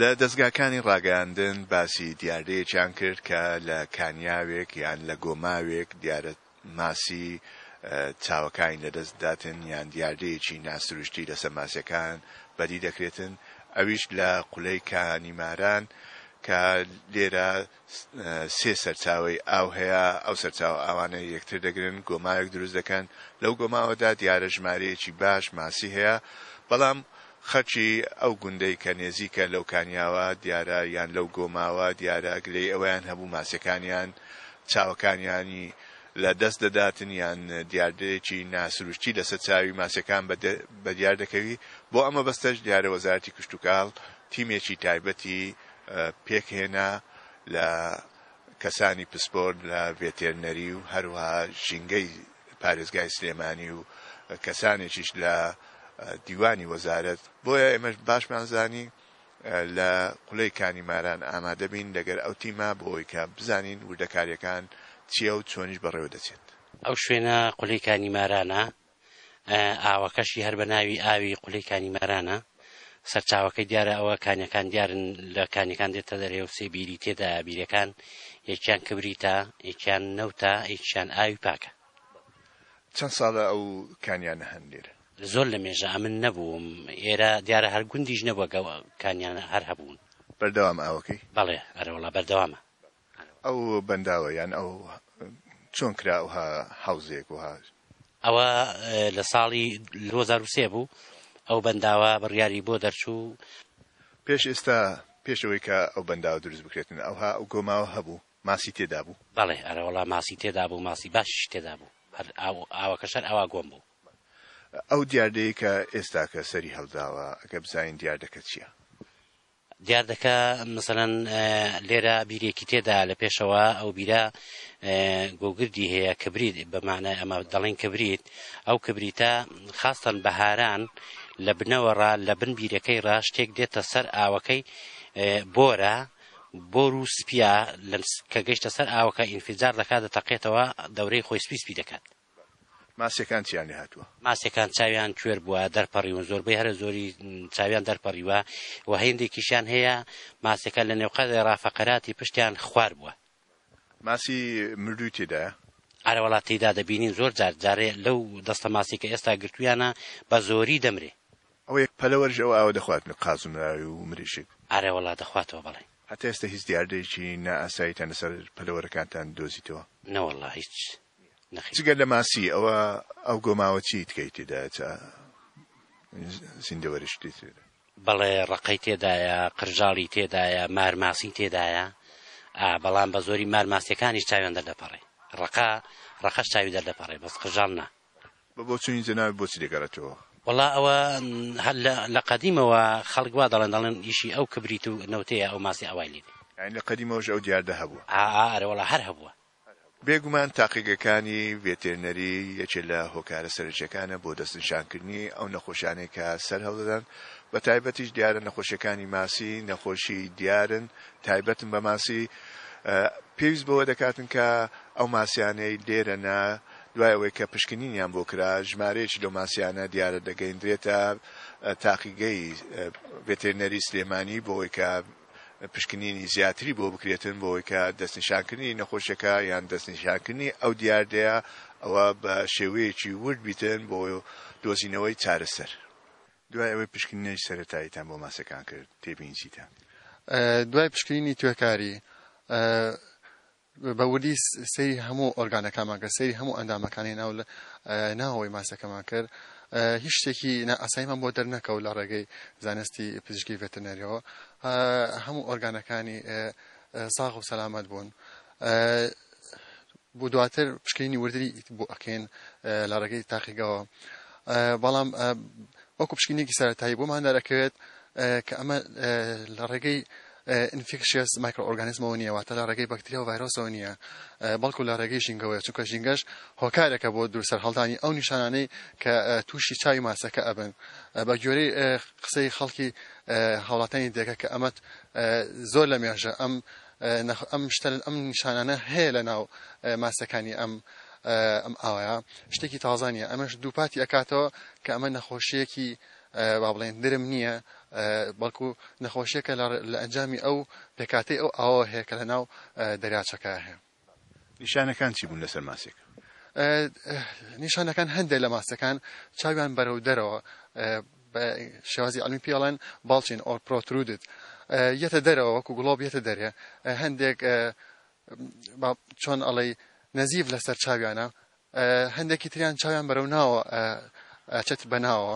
لە دەستگاکانی ڕاگەاندن باسی دیارەیەکیان کرد کە لە کانیاوێک یان لە گۆماوێک دیارە ماسی چاوەکانی لەدەستداتن یان دیاردەیەکی ناسروشتی لەسەر ماسیەکان بەدی دەکرێتن ئەویش لە قولەی کانیماران کە لێرە سێ سەرچاوی ئاو هەیە ئەو سەرچاو ئەوانە یەکتر دەگرن گۆمایەک دروست دەکەن لەو گۆماوەدا دیارە ژمارەیەکی باش ماسی هەیە بەڵام خەچی ئەو گوندەی کە نێزیکە لەو کانیاوە دیارە یان لەو گۆماوە دیارە گلێ ئەویان هەبوو ماسەکانیان چاوەکانیانی لە دەست دەداتن یان دیاردەیەکی ناسروشتی لەسەر چاوی ماسەکان بە دیار دەکەوی بۆ ئەمە بەستەش دیارە وەزارەتی کشتتوکاڵ تیمێکی تایبەتی پێکهێنا لە کەسانی پسپۆرد لە وێتێرنەری و هەروها ژینگەی پارێزگای سلێمانی و کەسانێکیش لە دیوانی وەزارەت بۆیە ئێمەش باشمانزانی لە قولەیکانی ماران ئامادەبین لەگەر ئەو تیما بۆەوەی کە بزانین وردەکاریەکان چیە و چۆنیش بەڕێوە دەچێت ئەو شوێنە قولەیکانی مارانە ئاوەکەشی هەر بە ناوی ئاوی قولەیکانی مارانە سەرچاوەکەی دیارە ئەوە کانەکان دیارن لە کانەکان دێتە دەرێ و سێ بیری تێدا بیرەکان یەکیان کبریتا یەکیان نەوتا یەکیان ئاوی پاکە چەند ساڵە ئەو کانیانە هەندێرە زۆر لە مێژە من نەبووم ئێرە دیارە هەر گوندیش نەبووەوە کانیان هەر هەبوون بەردەوام ئەوەکەی بەڵێ ئەرەوەڵا بەردەوامە ئەو بەنداوە یان ئەو چۆن کراوها حوزێک و هاژ ئەوە لە ساڵی 2023 بوو ئەو بەنداوە بڕیاری بۆ دەرچوو پێش ئێستا پێشەوەی کە ئەو بەنداوە دروست بکرێتن ئەوها ئەو گۆماوە هەبوو ماسی تێدا بوو بەڵێ ئەرەوەڵا ماسی تێدا بوو ماسی باش تێدا بوو هەر ئاوەکەشەر ئەوە گۆم بوو ئەو دیاردەیە کە ئێستا کە سەری هەڵداوە ئەگە بزانین دیاردەکە چییە دیاردەکە مثلەن لێرە بیرێکی تێدا لە پێشەوە ئەو بیرە گۆگردی هەیە کەبریت بەمانە ئەمە دەڵێن کەبریت ئەو کەبریتە خاستن بەهاران لە بنەوە ڕا لە بن بیرەکەی ڕاشتێک دێتە سەر ئاوەکەی بۆرە بۆر و سپیا کە گەیشتە سەر ئاوەکە ئینفیزار دەکات دەتەقێتەوە دەورەی خۆی سپیسپی دەکات ماسیەکان چیانی هاتووە ماسیەکان چاویان کوێر بووە دەرپەڕیوە زۆربەی هەرە زۆری چاویان دەرپەڕیوە و هەندێکیشان هەیە ماسیەکە لە نێوقەدە ڕافەقەراتی پشتیان خوار بووە ماسی مردوو تێدایە ئارە وڵاتیدا دەبینین زۆر جار جارێ لەو دەستە ماسی کە ئێستا گرتویانە بە زۆری دەمرێ ئەو یک پەلەوەرژەوە ئەوە دەخواتن قازونراوی و مریشک ئارە وڵا دەخواتەوە بڵێ هەتا ئێستا هیچ دیاردێکی نائساییتان لەسەر پەلەوەرەکانتان دۆزیتەوە نەوەڵا هیچ جگەر لە ماسی ئەوە ئەو گۆماوە چی تکەیتیداچە زیندەوەرشتی تێدا بەڵێ ڕقەی تێدایە قرژاڵی تێدایە مارماسی تێدایە بەڵام بە زۆری مارماسیەکانی چاویان دەردەپەڕێ ڕقا ڕقەش چاوی دەردەپەڕێ بەس قژال نا بۆ چونی جەناوی بۆچی دەگەڕێتەوە وڵا ئەوە هەل لە قەدیمەوە خەڵک وا دەڵێن دەڵێن ئیشی ئەو کبریت و نەوتەیە ئەو ماسی ئەوای لێ لە قەدیمەوەش ئەو دیاردە هەبوو ئارەوەڵا هەر هەبووە بێگومان تاقیگەکانی وێتێرنەری یەکێ لە هۆکارە سەرچەکانە بۆ دەستنشانکردنی ئەو نەخۆشانێک کە سەر هەڵدەدەن بە تایبەتیش دیارە نەخۆشیەکانی ماسی نەخۆشی دیارن تایبەتن بە ماسی پێویست بەوە دەکاتن کە ئەو ماسیانەی لێرەنا دوایەوەی کە پشکنینیان بۆ کرا ژمارەیەکی لە ماسیانە دیارە دەگەیندرێتە تاقیگەی وێتێرنەری سلێمانی بۆ ئەوەی کە پشکنینی زیاتری بۆ بکرێتن بۆ ئەوەی کە دەستنیشانکردنی نەخۆشەکە یان دەستنیشانکردنی ئەو دیاردەیە ئەوە بە شێوەیەکی ورد بیتن بۆ دۆزینەوەی چارەسەر دوای ئەوەی پشکنینەی سەتاییتان بۆ ماسەکان کرد تێبینجیتان دوای پشکنینی توێکاری بەوردی سەری هەموو ئۆرگانەکانمان کرد سەری هەموو ئەندامەکانی ناو ناوەوەی ماسەکەمان کرد هیچ شتێکی ئاسایمان بۆ دەرنەکەوت لە ڕێگەی زانستی پزیشکی ڤتەنەریەوە هەموو ئۆرگانەکانی ساغ و سەلامەت بوون بۆ دواتر پشکینی وردری بۆ ئەکەین لە ڕێگەی تاقیگەوە بەڵام وەکو پشکینێکی سەرەتایی بۆمان دەرەکەوێت کە ئەمە لە ڕێگەی ئینفیکشیس مایکرۆرگانیزمەوە نیە واتە لە ڕێگەی بەکتریا و ڤایرۆسەوە نییە بەڵکو لە ڕێگەی ژینگەوەی چونکە ژینگەش هۆکارێکە بۆ دوورسەر هەڵدانی ئەو نیشانانەی کە تووشی چاوی ماسەکە ئەبن بە گوێرەی قسەی خەڵکی هاوڵاتانی دێکە کە ئەمەت زۆر لە مێژە ئەم ئەم شتە ئەم نیشانانە هەیە لە ناو ماسەکانی ئەم ئەم ئاوایە شتێکی تازانە ئەمەش دووپاتی ئەکاتەوە کە ئەمە نەخۆشیەکی با بڵێن درم نییە بەڵکو نەخۆشیەکە لە ئەنجامی ئەو پێکاتی ئەو ئەوە هەیە کە لە ناو دەریاچەکە هەیە نیشانەکان چی بوون لەسەر ماسێک نیشانەکان هەندێک لە ماسەکان چاویان بەرەو دەرەوە شێوازی ئەلمی پیاڵەن باڵچین ئۆر پرۆترودت یەتە دەرەوە وەکو گوڵۆب یەتە دەرێ هەندێک چۆن ئەڵی نەزیف لەسەر چاویانە هەندێکی تریان چاویان بەرەو ناوە چەت بەناوە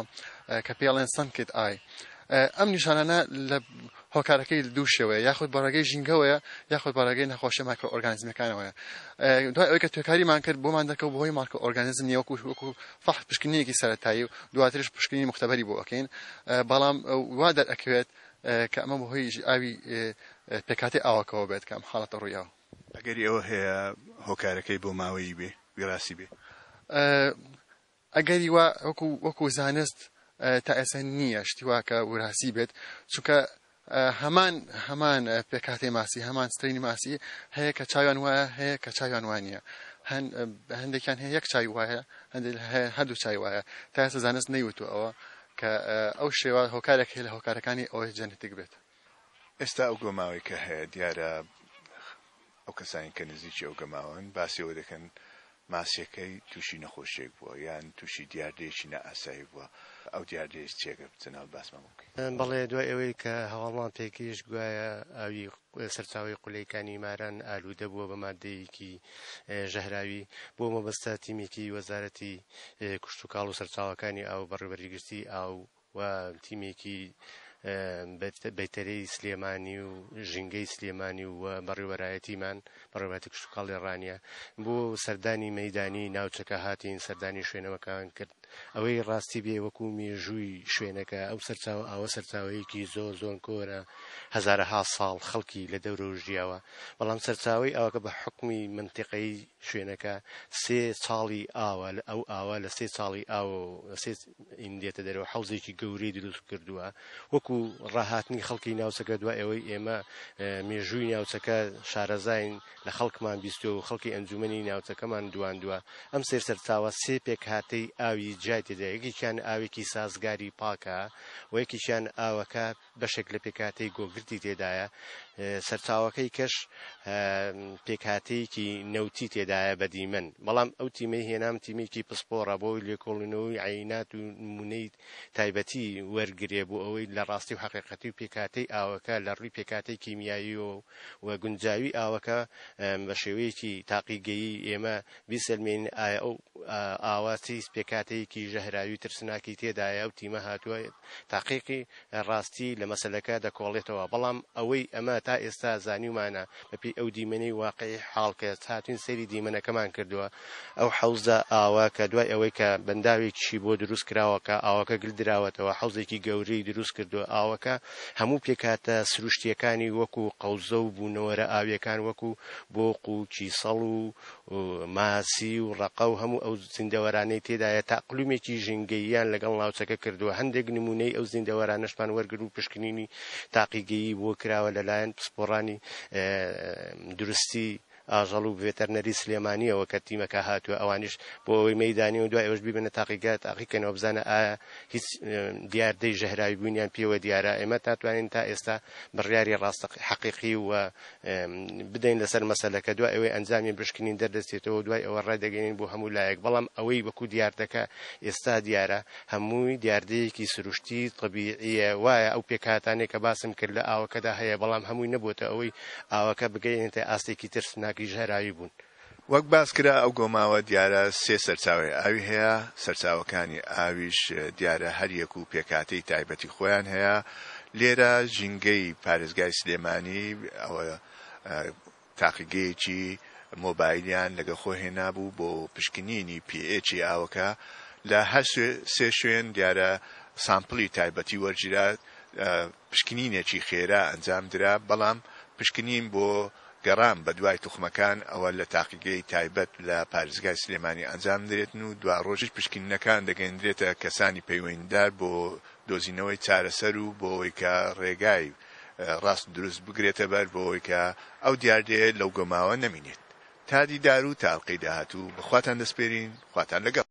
کە پێڵێن سەمکت ئای ئەم نیشانانە لە هۆکارەکەی دوو شێوەیە یاخود بەڕێگەی ژینگەوەیە یاخود بەڕێگەی نەخۆشە ماکە ئۆرگانزمەکانەوەە دوای ئەوەی کە توێکاریمان کرد بۆمان دەکەوت بۆهی ماکە ئۆرگانزم نیەوەکو وەکو فەحت پشکنیەکی سەتایی و دواترش پشکنی مختبەری بۆ ئەکەین بەڵام وا دەرەکەوێت کە ئەمە بەهۆی ئاوی پێکاتی ئاواکەوە بێت کەم حاڵەتە ڕوویاوە ئەگەری ئەوە هەیە هۆکارەکەی بۆ ماوەی بێ ویراسی بێ ئەگەری وا وەکو وەکو زانست تا ئێسا نییە شتیواکە وراسی بێت چونکە هەمان هەمان پێکاتی ماسی هەمان سترینی ماسی هەیە کە چاویان وایە هەیە کە چاویان وانە هەندێکیان هەیە یەک چای وایە هەردوو چای وایە تا ئێستا زانست نەیوتو ئەوە کە ئەو شێوە هۆکارێک هەیە لە هۆکارەکانی ئەوەی جەنتیک بێت ئێستا ئەو گۆماوەی کە هەیە دیارە ئەو کەسانی کە نزیکی ئەو گەماون باسیەوە دەکەن ماسیەکەی تووشی نەخۆشێک بووە یان تووشی دیاردێکی نە ئاسایی بووە ئەو جارجێش چێکە بچنەوە باسمە بکەین بەڵێ دوای ئەوەی کە هەواڵان تێکیش گوایە ئاوی سەرچاوی قولەکانی ماران ئالوودە بووە بە مادەیەکی ژەهراوی بۆ مەبەستە تیمێکی وەزارەتی کوشت و کاڵ و سەرچاوەکانی ئاو بەڕێبەریگرتی ئاو و تیمێکی بەتەرەی سلێمانی و ژینگەی سلێمانی و بەڕێوەرایەتیمان بەڕێبەتی کشتتوقاڵی ڕانیە بۆ سەردانی مەدانی ناوچەکە هاتین سەردانی شوێنەوەکان کرد ئەوەی ڕاستی بێ وەکو مێژووی شوێنەکە ئەو سەرچاو ئاوە سەرچاوەیەکی زۆر زۆن کۆرە هزارها ساڵ خەڵکی لە دەورە و ژیاوە بەڵام سەرچاوی ئەوکە بە حکمی منتیقەی شوێنەکە سێ ساڵی ئاوە ئەو ئاوە لە سێ ساڵی ئاوە ئیندێتە دەرەوە حوزێکی گەورەی دروست کردووە وەکو ڕاهاتنی خەڵکی ناوچەکە دوای ئەوەی ئێمە مێژووی ناوچەکە شارەزین لە خەڵکمان بیستۆ و خەڵکی ئەنجومی ناوچەکەمان دواندووە ئەم سێ سەرچاوە سێ پێک هاتەی ئاوی جای تێدا یەکێکیان ئاوێکی سازگاری پاکە و یەکێکیان ئاوەکە بەشێک لە پێکاتەی گۆگرتی تێدایە سەرچاوەکەی کەش پێکاتەیەکی نەوتی تێدایە بەدی من بەڵام ئەو تیمەی هێنام تیمێکی پسپۆڕە بۆی لێکۆڵنەوەی عینات و نمونەی تایبەتی وەرگێ بوو ئەوەی لە ڕاستی و حقیقەتی و پێکاتەی ئاوەکە لە ڕووی پێکاتەی کیمیایی و وە گونجاوی ئاوەکە بە شێوەیەکی تاقیگەیی ئێمە بیسەلمێن ئایا ئەو ئاوا سیس پێکاتەیەکی ژەهراوی ترسناکی تێدایە و تیمە هاتووە تاقیقی ڕاستی لە مەسلەکە دەکۆڵێتەوە بەڵام ئەوەی ئەمە تا ئێستا زانیومانە بەپی ئەو دیمەنەی واقعی حاڵکە هاتوین سەری دیمەنەکەمان کردووە ئەو حەوزە ئاوا کە دوای ئەوەی کە بەنداوێکی بۆ دروست کراوەکە ئاواکە گردراوەتەوە حەوزێکی گەورەی دروست کردووە ئاوەکە هەموو پێکاتە سروشتیەکانی وەکو قەوزە و بوونەوەرە ئاویەکان وەکو بۆ قوچی سەڵ و ماسی و ڕقە و هەموو ئەو زیندەوەرانەی تێدایە تا قلومێکی ژنگەییان لەگەڵ ناوچەکە کردووە هەندێک نمونەی ئەو زیندەوەرانەشمان وەرگرت و پشکنینی تاقیگەیی بۆ کراوە لەلایەن پسپۆڕانی درستی ئاژەڵ و ڤێتەرنەری سلێمانیەوە کە تیمەکە هاتووە ئەوانش بۆ ئەوەی مەدانی و دوای ئەوش ببنە تاقیگات ئاقیکەنەوە بزانە ئایا هیچ دیاردەی ژەهراوی بوونیان پێوە دیارە ئێمە تاتوانین تا ئێستا بڕیاری ڕاستە حقیقی و بدەین لەسەر مەسلەکە دوای ئەوەی ئەنجامی بشکنین دەردەستێتەوە دوای ئەوە ڕێدەگەین بۆ هەموو لایەک بەڵام ئەوەی بەکو دیاردەکە ئێستا دیارە هەمووی دیاردەیەکی سروشتی طبیعیە وایە ئەو پێکاتانێک کە باسم کرد لە ئاوەکەدا هەیە بەڵام هەمووی نەبووتە ئەوەی ئاوەکە بگەینێتە ئاستێکی ترسناک خەڵکیش هەراوی بوون وەک باسکرا ئەو گۆماوە دیارە سێ سەرچاوی ئاوی هەیە سەرچاوەکانی ئاویش دیارە هەریەک و پێکاتەی تایبەتی خۆیان هەیە لێرە ژینگەی پارێزگای سلێمانی ئەوە تاقیگەیەکی مۆبایلیان لەگە خۆهێنا بوو بۆ پشکنینی پێچی ئاوەکە لە هەر سێ شوێن دیارە سامپلی تایبەتی وەرجرات پشکنینێکی خێرا ئەنجام درا بەڵام پشکنین بۆ گەڕام بە دوای توخمەکان ئەوە لە تاقیگەی تایبەت لە پارێزگای سلێمانی ئەنجام درێتن و دوا ڕۆژش پشکنینەکان دەگەندرێتە کەسانی پەیوەنددار بۆ دۆزینەوەی چارەسەر و بۆ ئەوەی کە ڕێگای ڕاست دروست بگرێتە بەر بۆ ئەوەی کە ئەو دیاردێ لەو گەماوە نەمینێت تا دیدار و تاڵقی داهات و بەخواتان دەسپێرین خواتان لەگەڵ